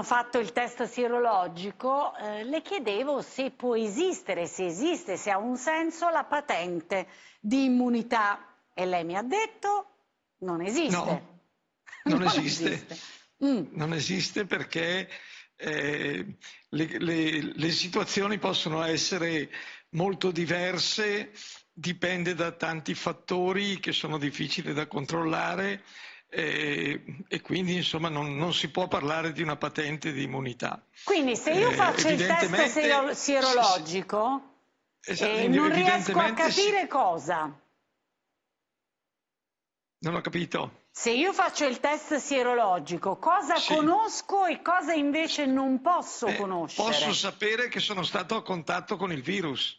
hanno fatto il test sirologico, eh, le chiedevo se può esistere, se esiste, se ha un senso la patente di immunità e lei mi ha detto non esiste. No, non, non esiste. esiste. Mm. Non esiste perché eh, le, le, le situazioni possono essere molto diverse, dipende da tanti fattori che sono difficili da controllare e, e, quindi insomma non, non, si può parlare di una patente di immunità. Quindi se io eh, faccio eh, il test sierologico sì, sì. Esatto, eh, non riesco a capire sì. cosa? Non ho capito. Se io faccio il test sierologico, cosa conosco e cosa invece non posso eh, conoscere? Posso sapere che sono stato a contatto con il virus.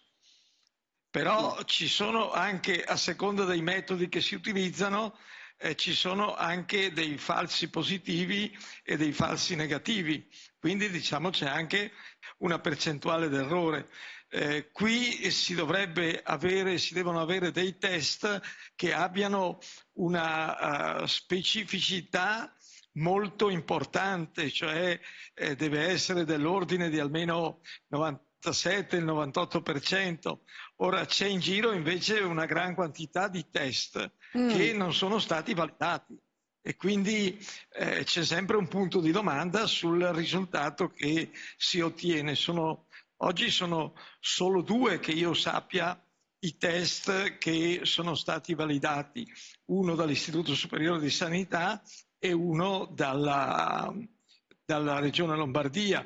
Però mm. ci sono anche, a seconda dei metodi che si utilizzano, eh, ci sono anche dei falsi positivi e dei falsi negativi, quindi diciamo c'è anche una percentuale d'errore. Eh, qui si, avere, si devono avere dei test che abbiano una uh, specificità molto importante, cioè eh, deve essere dell'ordine di almeno 90 97, il 98%. Ora c'è in giro invece una gran quantità di test mm. che non sono stati validati e quindi eh, c'è sempre un punto di domanda sul risultato che si ottiene. Sono, oggi sono solo due che io sappia i test che sono stati validati, uno dall'Istituto Superiore di Sanità e uno dalla, dalla Regione Lombardia.